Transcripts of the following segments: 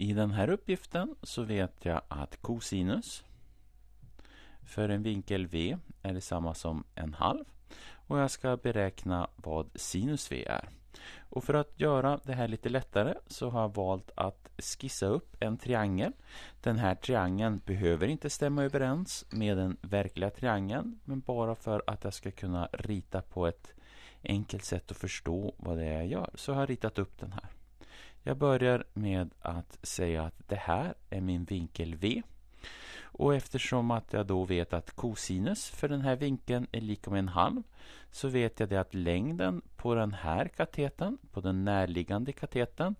I den här uppgiften så vet jag att kosinus för en vinkel V är detsamma som en halv och jag ska beräkna vad sinus V är. Och för att göra det här lite lättare så har jag valt att skissa upp en triangel. Den här triangeln behöver inte stämma överens med den verkliga triangeln men bara för att jag ska kunna rita på ett enkelt sätt att förstå vad det är jag gör så har jag ritat upp den här. Jag börjar med att säga att det här är min vinkel V. Och eftersom att jag då vet att kosinus för den här vinkeln är lika med en halv så vet jag det att längden på den här kateten, på den närliggande kateten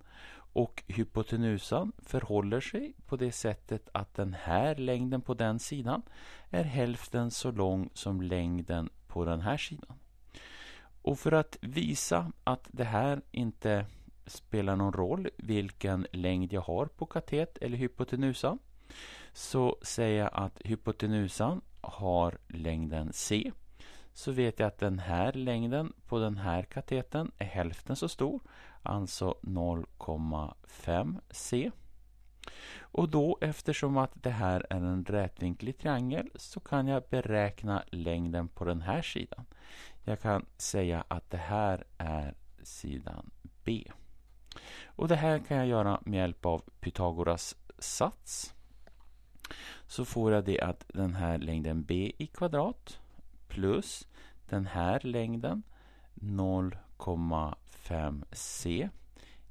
och hypotenusan förhåller sig på det sättet att den här längden på den sidan är hälften så lång som längden på den här sidan. Och för att visa att det här inte spelar någon roll vilken längd jag har på katet eller hypotenusan så säger jag att hypotenusan har längden C så vet jag att den här längden på den här kateten är hälften så stor, alltså 0,5 C. Och då eftersom att det här är en rätvinklig triangel så kan jag beräkna längden på den här sidan. Jag kan säga att det här är sidan B. Och det här kan jag göra med hjälp av Pythagoras sats. Så får jag det att den här längden b i kvadrat plus den här längden 0,5c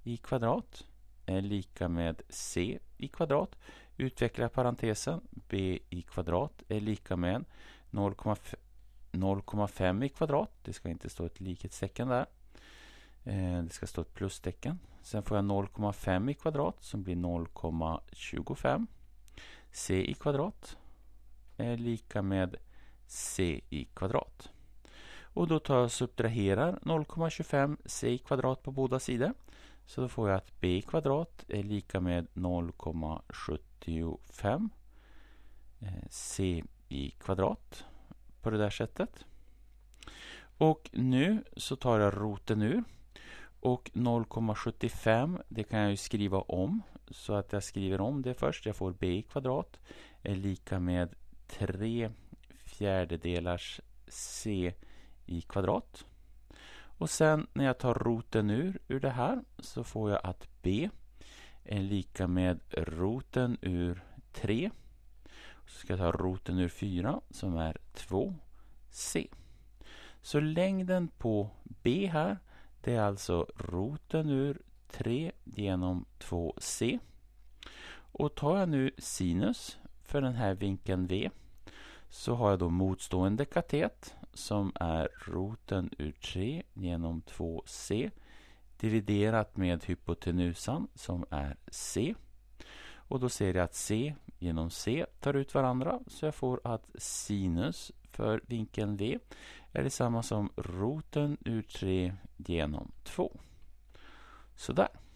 i kvadrat är lika med c i kvadrat. Utveckla parentesen. b i kvadrat är lika med 0,5 i kvadrat. Det ska inte stå ett likhetstecken där. Eh, det ska stå ett plustecken. Sen får jag 0,5 i kvadrat som blir 0,25. c i kvadrat är lika med c i kvadrat. Och då tar jag subtraherar 0,25 c i kvadrat på båda sidor. Så då får jag att b i kvadrat är lika med 0,75 eh, c i kvadrat på det där sättet. Och nu så tar jag roten ur och 0,75 det kan jag skriva om. Så att jag skriver om det först. Jag får b i kvadrat är lika med 3 fjärdedelars c i kvadrat. Och sen när jag tar roten ur, ur det här så får jag att b är lika med roten ur 3. Så ska jag ta roten ur 4 som är 2c. Så längden på b här det är alltså roten ur 3 genom 2c. Och tar jag nu sinus för den här vinkeln v så har jag då motstående katet som är roten ur 3 genom 2c dividerat med hypotenusan som är c. Och då ser jag att c genom c tar ut varandra så jag får att sinus för vinkeln V är detsamma som roten ur 3 genom 2. Sådär.